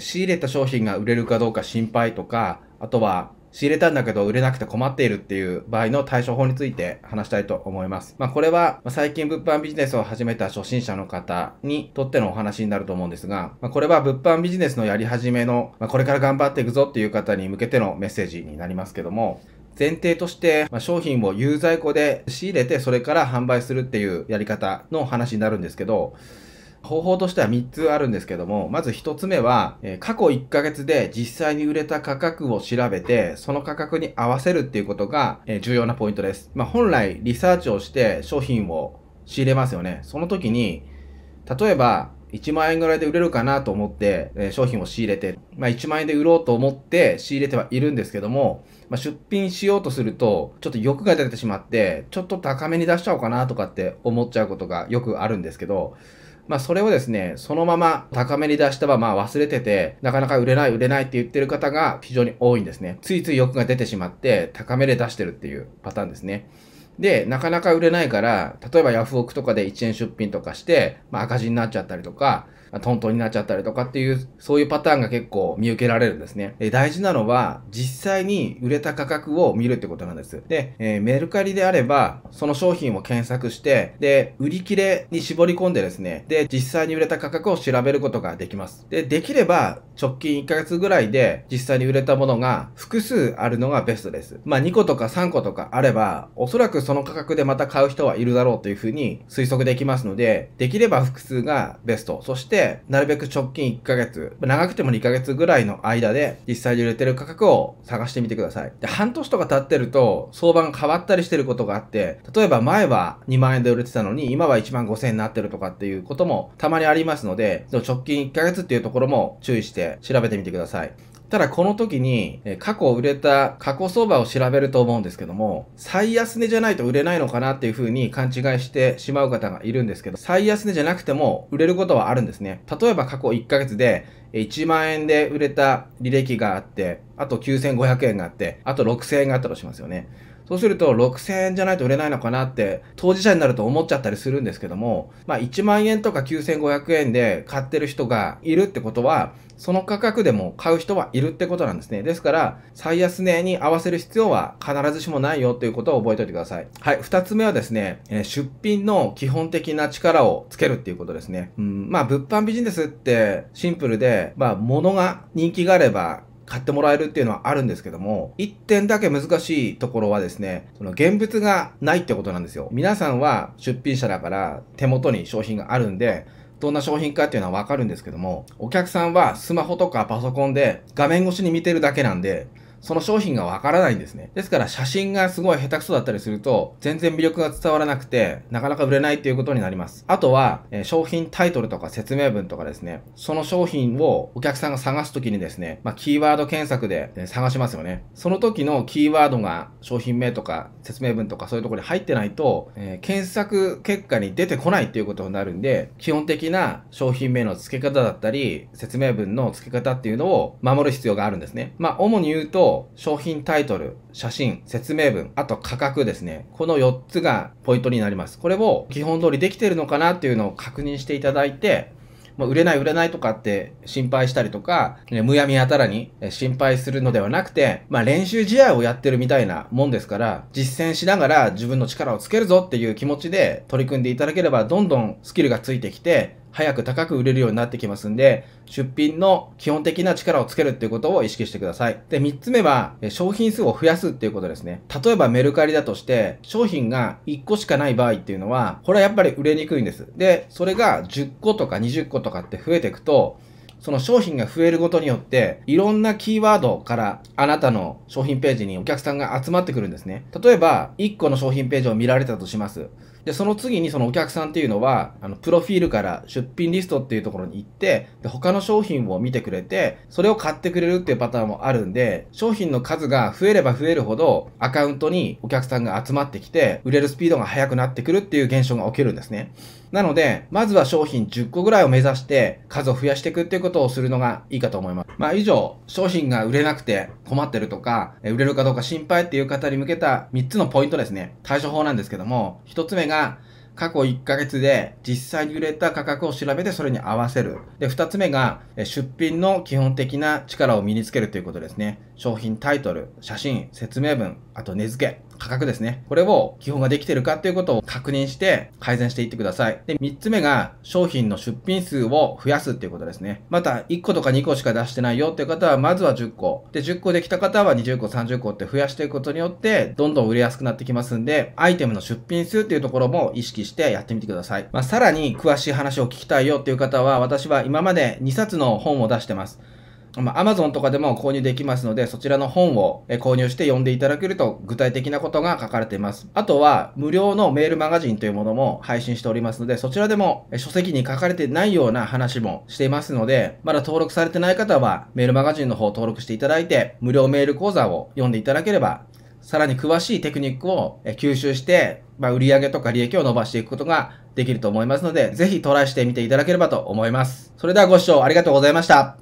仕入れた商品が売れるかどうか心配とか、あとは仕入れたんだけど売れなくて困っているっていう場合の対処法について話したいと思います。まあこれは最近物販ビジネスを始めた初心者の方にとってのお話になると思うんですが、まあ、これは物販ビジネスのやり始めの、まあ、これから頑張っていくぞっていう方に向けてのメッセージになりますけども、前提として、まあ、商品を有在庫で仕入れてそれから販売するっていうやり方の話になるんですけど、方法としては3つあるんですけども、まず1つ目は、え過去1ヶ月で実際に売れた価格を調べて、その価格に合わせるっていうことが、え重要なポイントです。まあ、本来リサーチをして商品を仕入れますよね。その時に、例えば、1万円ぐらいで売れるかなと思って、え商品を仕入れて、まあ、1万円で売ろうと思って仕入れてはいるんですけども、まあ、出品しようとすると、ちょっと欲が出てしまって、ちょっと高めに出しちゃおうかなとかって思っちゃうことがよくあるんですけど、まあそれをですね、そのまま高めに出したまま忘れてて、なかなか売れない売れないって言ってる方が非常に多いんですね。ついつい欲が出てしまって、高めで出してるっていうパターンですね。で、なかなか売れないから、例えばヤフオクとかで1円出品とかして、まあ、赤字になっちゃったりとか、トントンになっちゃったりとかっていう、そういうパターンが結構見受けられるんですね。え大事なのは、実際に売れた価格を見るってことなんです。で、えー、メルカリであれば、その商品を検索して、で、売り切れに絞り込んでですね、で、実際に売れた価格を調べることができます。で、できれば、直近1ヶ月ぐらいで実際に売れたものが複数あるのがベストです。まあ、2個とか3個とかあれば、おそらくその価格でまた買う人はいるだろうというふうに推測できますので、できれば複数がベスト。そして、で、なるべく直近1ヶ月、長くても2ヶ月ぐらいの間で、実際に売れてる価格を探してみてください。で、半年とか経ってると、相場が変わったりしてることがあって、例えば前は2万円で売れてたのに、今は1万5000円になってるとかっていうこともたまにありますので、直近1ヶ月っていうところも注意して調べてみてください。ただこの時に、過去売れた過去相場を調べると思うんですけども、最安値じゃないと売れないのかなっていう風に勘違いしてしまう方がいるんですけど、最安値じゃなくても売れることはあるんですね。例えば過去1ヶ月で1万円で売れた履歴があって、あと9500円があって、あと6000円があったとしますよね。そうすると6000円じゃないと売れないのかなって当事者になると思っちゃったりするんですけども、まあ1万円とか9500円で買ってる人がいるってことは、その価格でも買う人はいるってことなんですね。ですから、最安値に合わせる必要は必ずしもないよということを覚えておいてください。はい。二つ目はですね、出品の基本的な力をつけるっていうことですね。うん、まあ物販ビジネスってシンプルで、まあ物が人気があれば買ってもらえるっていうのはあるんですけども、1点だけ難しいところはですね、その現物がないってことなんですよ。皆さんは出品者だから手元に商品があるんで、どんな商品かっていうのはわかるんですけども、お客さんはスマホとかパソコンで画面越しに見てるだけなんで、その商品がわからないんですね。ですから写真がすごい下手くそだったりすると、全然魅力が伝わらなくて、なかなか売れないっていうことになります。あとは、え商品タイトルとか説明文とかですね、その商品をお客さんが探すときにですね、まあ、キーワード検索で、ね、探しますよね。その時のキーワードが商品名とか説明文とかそういうところに入ってないと、えー、検索結果に出てこないっていうことになるんで、基本的な商品名の付け方だったり、説明文の付け方っていうのを守る必要があるんですね。まあ、主に言うと、商品タイトル、写真、説明文、あと価格ですね。この4つがポイントになります。これを基本通りできてるのかなっていうのを確認していただいて、まあ、売れない売れないとかって心配したりとか、ね、むやみやたらに心配するのではなくて、まあ、練習試合をやってるみたいなもんですから、実践しながら自分の力をつけるぞっていう気持ちで取り組んでいただければ、どんどんスキルがついてきて、早く高く売れるようになってきますんで、出品の基本的な力をつけるっていうことを意識してください。で、3つ目は、商品数を増やすっていうことですね。例えばメルカリだとして、商品が1個しかない場合っていうのは、これはやっぱり売れにくいんです。で、それが10個とか20個とかって増えていくと、その商品が増えることによって、いろんなキーワードからあなたの商品ページにお客さんが集まってくるんですね。例えば、1個の商品ページを見られたとします。で、その次にそのお客さんっていうのは、あの、プロフィールから出品リストっていうところに行って、で、他の商品を見てくれて、それを買ってくれるっていうパターンもあるんで、商品の数が増えれば増えるほど、アカウントにお客さんが集まってきて、売れるスピードが速くなってくるっていう現象が起きるんですね。なので、まずは商品10個ぐらいを目指して、数を増やしていくっていうことをするのがいいかと思います。まあ以上、商品が売れなくて困ってるとか、売れるかどうか心配っていう方に向けた3つのポイントですね。対処法なんですけども、1つ目が、過去1ヶ月で実際に売れた価格を調べてそれに合わせる。で、2つ目が出品の基本的な力を身につけるということですね。商品タイトル、写真、説明文、あと値付け、価格ですね。これを基本ができてるかっていうことを確認して改善していってください。で、3つ目が商品の出品数を増やすっていうことですね。また1個とか2個しか出してないよっていう方はまずは10個。で、10個できた方は20個、30個って増やしていくことによってどんどん売れやすくなってきますんで、アイテムの出品数っていうところも意識してやってみてください。まあ、さらに詳しい話を聞きたいよっていう方は私は今まで2冊の本を出してます。まあ、Amazon とかでも購入できますので、そちらの本を購入して読んでいただけると具体的なことが書かれています。あとは、無料のメールマガジンというものも配信しておりますので、そちらでも書籍に書かれてないような話もしていますので、まだ登録されてない方は、メールマガジンの方を登録していただいて、無料メール講座を読んでいただければ、さらに詳しいテクニックを吸収して、まあ、売上とか利益を伸ばしていくことができると思いますので、ぜひトライしてみていただければと思います。それではご視聴ありがとうございました。